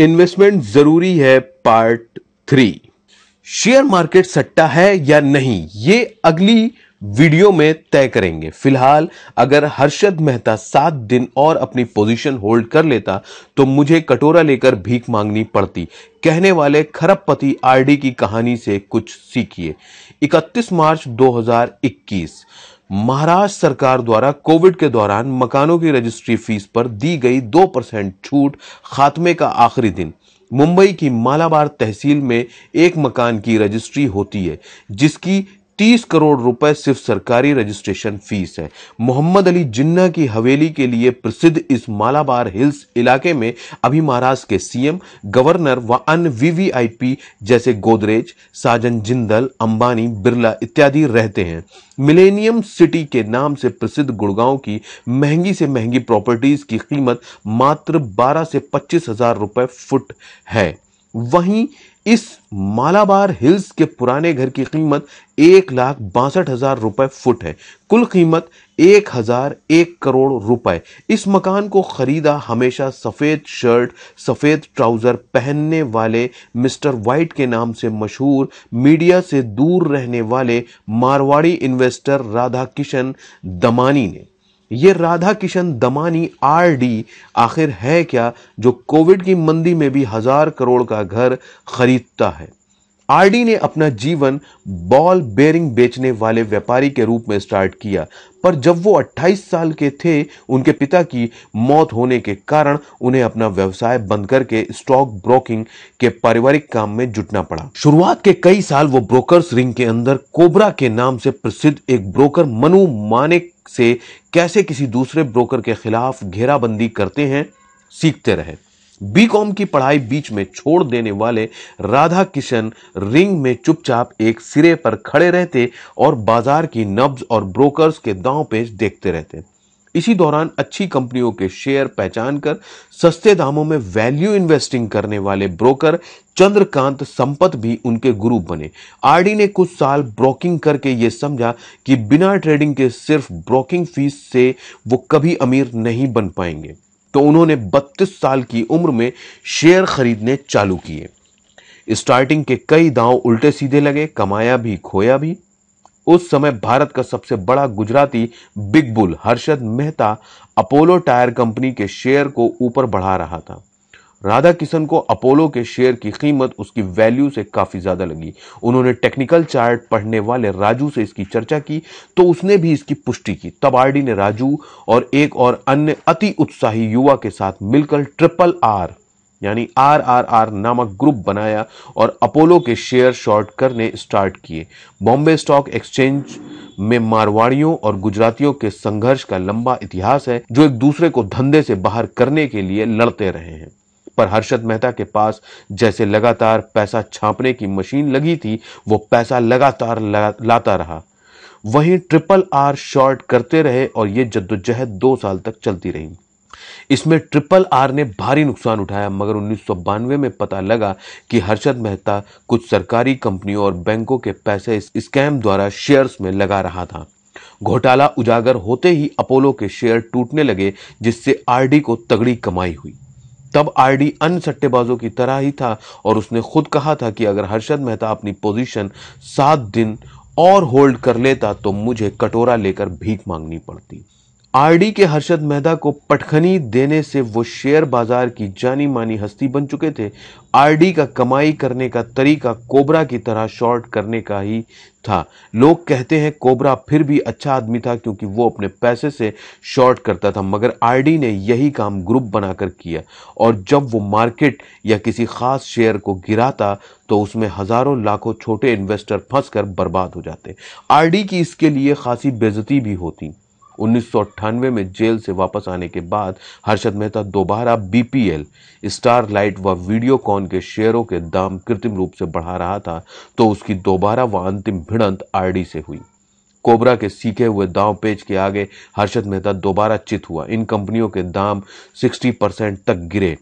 investment जरूरी है part three share market सट्टा है या नहीं ये अगली वीडियो में तय करेंगे फिलहाल अगर हर्षद मेहता सात दिन और अपनी पोजीशन होल्ड कर लेता तो मुझे कटोरा लेकर भीख मांगनी पड़ती कहने वाले खरबपति आरडी की कहानी से कुछ सीखिए 31 मार्च 2021 महाराष्ट्र सरकार द्वारा कोविड के दौरान मकानों की रजिस्ट्री फीस पर दी गई दो परसेंट छूट खात्मे का आखिरी दिन मुंबई की मालाबार तहसील में एक मकान की रजिस्ट्री होती है जिसकी तीस करोड़ रुपए सिर्फ सरकारी रजिस्ट्रेशन फीस है मोहम्मद अली जिन्ना की हवेली के लिए प्रसिद्ध इस मालाबार हिल्स इलाके में अभी महाराष्ट्र के सीएम गवर्नर व अन्य वीवीआईपी जैसे गोदरेज साजन जिंदल अंबानी बिरला इत्यादि रहते हैं मिलेनियम सिटी के नाम से प्रसिद्ध गुड़गांव की महंगी से महंगी प्रॉपर्टीज की कीमत मात्र 12 से पच्चीस हजार रुपए फुट है वहीं इस मालाबार हिल्स के पुराने घर की कीमत एक लाख बासठ हजार रुपए फुट है कुल कीमत एक हजार एक करोड़ रुपए इस मकान को खरीदा हमेशा सफेद शर्ट सफेद ट्राउजर पहनने वाले मिस्टर वाइट के नाम से मशहूर मीडिया से दूर रहने वाले मारवाड़ी इन्वेस्टर राधा किशन दमानी ने ये राधा किशन दमानी आरडी आखिर है क्या जो कोविड की मंदी में भी हजार करोड़ का घर खरीदता है आरडी ने अपना जीवन बॉल बेरिंग बेचने वाले व्यापारी के रूप में स्टार्ट किया पर जब वो 28 साल के थे उनके पिता की मौत होने के कारण उन्हें अपना व्यवसाय बंद करके स्टॉक ब्रोकिंग के पारिवारिक काम में जुटना पड़ा शुरुआत के कई साल वो ब्रोकर्स रिंग के अंदर कोबरा के नाम से प्रसिद्ध एक ब्रोकर मनु मानिक से कैसे किसी दूसरे ब्रोकर के खिलाफ घेराबंदी करते हैं सीखते रहे बीकॉम की पढ़ाई बीच में छोड़ देने वाले राधा किशन रिंग में चुपचाप एक सिरे पर खड़े रहते और बाजार की नब्ज और ब्रोकर्स के दांव पेच देखते रहते इसी दौरान अच्छी कंपनियों के शेयर पहचान कर सस्ते दामों में वैल्यू इन्वेस्टिंग करने वाले ब्रोकर चंद्रकांत संपत भी उनके गुरु बने आरडी ने कुछ साल ब्रोकिंग करके ये समझा कि बिना ट्रेडिंग के सिर्फ ब्रोकिंग फीस से वो कभी अमीर नहीं बन पाएंगे तो उन्होंने 32 साल की उम्र में शेयर खरीदने चालू किए स्टार्टिंग के कई दांव उल्टे सीधे लगे कमाया भी खोया भी उस समय भारत का सबसे बड़ा Gujarati big bull Harshad Mehta Apollo tyre company के शेयर को ऊपर बढ़ा रहा था राधा किशन को अपोलो के शेयर की कीमत उसकी वैल्यू से काफी ज्यादा लगी उन्होंने टेक्निकल चार्ट पढ़ने वाले राजू से इसकी चर्चा की तो उसने भी इसकी पुष्टि की तब आरडी ने राजू और एक और अन्य अति उत्साही युवा के साथ मिलकर ट्रिपल आर यानी आर आर आर नामक ग्रुप बनाया और अपोलो के शेयर शॉर्ट करने स्टार्ट किए बॉम्बे स्टॉक एक्सचेंज में मारवाड़ियों और गुजरातियों के संघर्ष का लंबा इतिहास है जो एक दूसरे को धंधे से बाहर करने के लिए लड़ते रहे हैं पर हर्षद मेहता के पास जैसे लगातार पैसा छापने की मशीन लगी थी वो पैसा लगातार ला, लाता रहा वहीं ट्रिपल आर शॉर्ट करते रहे और ये जद्दोजहद दो साल तक चलती रही इसमें ट्रिपल आर ने भारी नुकसान उठाया मगर उन्नीस में पता लगा कि हर्षद मेहता कुछ सरकारी कंपनियों और बैंकों के पैसे इस स्कैम द्वारा शेयर्स में लगा रहा था घोटाला उजागर होते ही अपोलो के शेयर टूटने लगे जिससे आरडी को तगड़ी कमाई हुई तब आरडी अन्य सट्टेबाजों की तरह ही था और उसने खुद कहा था कि अगर हर्षद मेहता अपनी पोजीशन सात दिन और होल्ड कर लेता तो मुझे कटोरा लेकर भीख मांगनी पड़ती आरडी के हर्षद मेहता को पटखनी देने से वो शेयर बाजार की जानी मानी हस्ती बन चुके थे आरडी का कमाई करने का तरीका कोबरा की तरह शॉर्ट करने का ही था लोग कहते हैं कोबरा फिर भी अच्छा आदमी था क्योंकि वो अपने पैसे से शॉर्ट करता था मगर आरडी ने यही काम ग्रुप बनाकर किया और जब वो मार्केट या किसी खास शेयर को गिराता तो उसमें हजारों लाखों छोटे इन्वेस्टर फंस बर्बाद हो जाते आर की इसके लिए खासी बेजती भी होती उन्नीस में जेल से वापस आने के बाद हर्षद मेहता दोबारा बीपीएल लाइट व वीडियोकॉन के शेयरों के दाम कृत्रिम रूप से बढ़ा रहा था तो उसकी दोबारा व अंतिम भिड़ंत आरडी से हुई कोबरा के सीखे हुए दाव पेज के आगे हर्षद मेहता दोबारा चित हुआ इन कंपनियों के दाम 60 परसेंट तक गिरे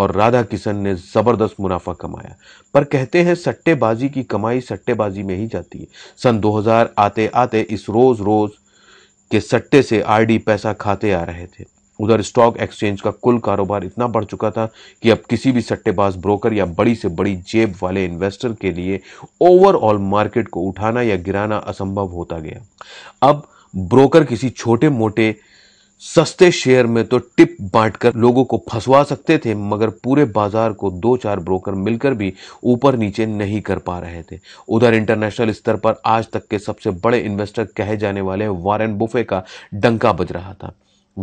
और राधा किशन ने जबरदस्त मुनाफा कमाया पर कहते हैं सट्टेबाजी की कमाई सट्टेबाजी में ही जाती है सन 2000 आते आते इस रोज रोज के सट्टे से आरडी पैसा खाते आ रहे थे उधर स्टॉक एक्सचेंज का कुल कारोबार इतना बढ़ चुका था कि अब किसी भी सट्टेबाज ब्रोकर या बड़ी से बड़ी जेब वाले इन्वेस्टर के लिए ओवरऑल मार्केट को उठाना या गिराना असंभव होता गया अब ब्रोकर किसी छोटे मोटे सस्ते शेयर में तो टिप बांटकर लोगों को फंसवा सकते थे मगर पूरे बाजार को दो चार ब्रोकर मिलकर भी ऊपर नीचे नहीं कर पा रहे थे उधर इंटरनेशनल स्तर पर आज तक के सबसे बड़े इन्वेस्टर कहे जाने वाले वारेन बुफे का डंका बज रहा था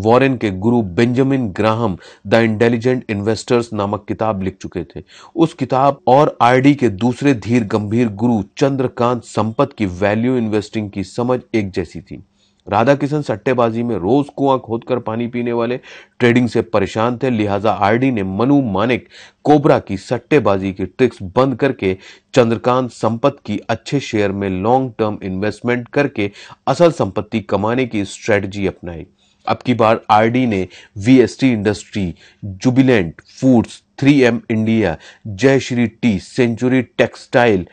वॉरेन के गुरु Benjamin Graham the intelligent investors नामक किताब लिख चुके थे उस किताब और आरडी के दूसरे धीर गंभीर गुरु चंद्रकांत संपत की वैल्यू इन्वेस्टिंग की समझ एक जैसी थी राधा किशन सट्टेबाजी में रोज कुआं खोदकर पानी पीने वाले ट्रेडिंग से परेशान थे लिहाजा आरडी ने मनु मानिक कोबरा की सट्टेबाजी की ट्रिक्स बंद करके चंद्रकांत संपत्ति की अच्छे शेयर में लॉन्ग टर्म इन्वेस्टमेंट करके असल संपत्ति कमाने की स्ट्रेटजी अपनाई अब की बार आरडी ने VST industry Jubilant Foods 3M India Jayshree tea century textile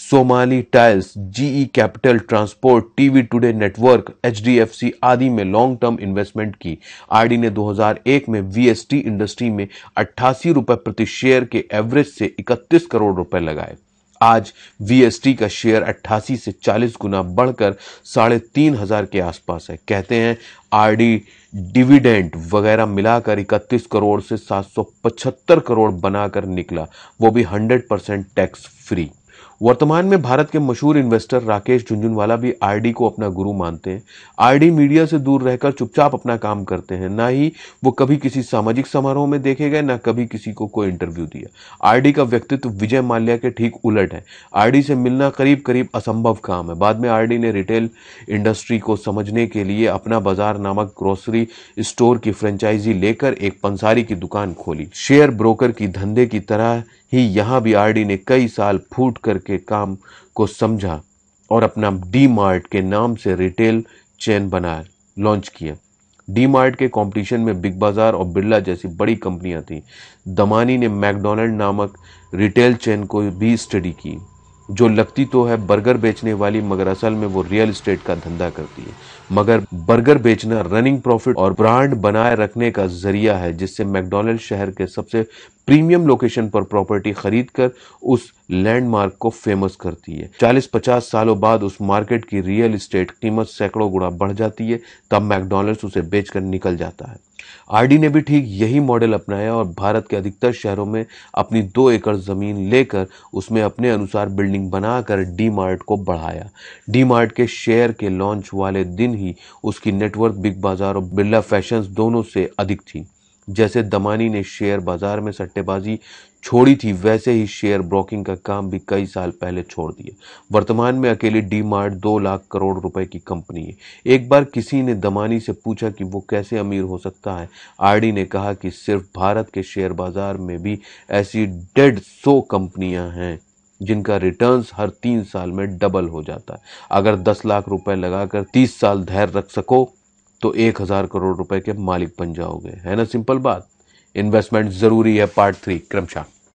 Somany tiles GE capital transport TV today network H आदि में लॉन्ग टर्म इन्वेस्टमेंट की आरडी ने 2001 में वीएसटी इंडस्ट्री में अट्ठासी रुपए प्रति शेयर के एवरेज से 31 करोड़ रुपए लगाए आज वीएसटी का शेयर 88 से 40 गुना बढ़कर साढ़े तीन हजार के आसपास है कहते हैं आरडी डिविडेंड वगैरह मिलाकर 31 करोड़ से 775 करोड़ बनाकर निकला वो भी 100 परसेंट टैक्स फ्री वर्तमान में भारत के मशहूर इन्वेस्टर राकेश झुंझुनवाला भी आरडी को अपना गुरु मानते हैं आरडी मीडिया से दूर रहकर चुपचाप अपना काम करते हैं ना ही वो कभी किसी सामाजिक समारोह में देखे गए ना कभी किसी को कोई इंटरव्यू दिया आरडी का व्यक्तित्व विजय माल्या के ठीक उलट है आरडी से मिलना करीब करीब असंभव काम है बाद में आरडी ने रिटेल इंडस्ट्री को समझने के लिए अपना बाजार नामक ग्रोसरी स्टोर की फ्रेंचाइजी लेकर एक पंसारी की दुकान खोली शेयर ब्रोकर की धंधे की तरह ही यहाँ भी आरडी ने कई साल फूट करके काम को समझा और अपना डी मार्ट के नाम से रिटेल चेन बनाया लॉन्च किया डी मार्ट के कंपटीशन में बिग बाजार और बिरला जैसी बड़ी कंपनियां थीं दमानी ने मैकडोनल्ड नामक रिटेल चेन को भी स्टडी की जो लगती तो है बर्गर बेचने वाली मगर असल में वो रियल इस्टेट का धंधा करती है मगर बर्गर बेचना रनिंग प्रॉफिट और ब्रांड बनाए रखने का जरिया है जिससे मैकडोनल्ड शहर के सबसे प्रीमियम लोकेशन पर प्रॉपर्टी खरीद कर उस लैंडमार्क को फेमस करती है 40-50 सालों बाद उस मार्केट की रियल इस्टेट कीमत सैकड़ों गुणा बढ़ जाती है तब मैकडोनल्ड्स उसे बेचकर निकल जाता है आरडी ने भी ठीक यही मॉडल अपनाया और भारत के अधिकतर शहरों में अपनी दो एकड़ ज़मीन लेकर उसमें अपने अनुसार बिल्डिंग बनाकर डी मार्ट को बढ़ाया डी मार्ट के शेयर के लॉन्च वाले दिन ही उसकी नेटवर्थ बिग बाज़ार और बिरला फैशंस दोनों से अधिक थी जैसे दमानी ने शेयर बाजार में सट्टेबाजी छोड़ी थी वैसे ही शेयर ब्रोकिंग का काम भी कई साल पहले छोड़ दिया वर्तमान में अकेले डी मार्ट दो लाख करोड़ रुपए की कंपनी है एक बार किसी ने दमानी से पूछा कि वो कैसे अमीर हो सकता है आरडी ने कहा कि सिर्फ भारत के शेयर बाजार में भी ऐसी डेढ़ सौ कंपनियां हैं जिनका रिटर्न्स हर तीन साल में डबल हो जाता है अगर दस लाख रुपए लगाकर तीस साल धैर्य रख सको तो एक हज़ार करोड़ रुपए के मालिक बन जाओगे है ना सिंपल बात इन्वेस्टमेंट ज़रूरी है पार्ट थ्री क्रमशाह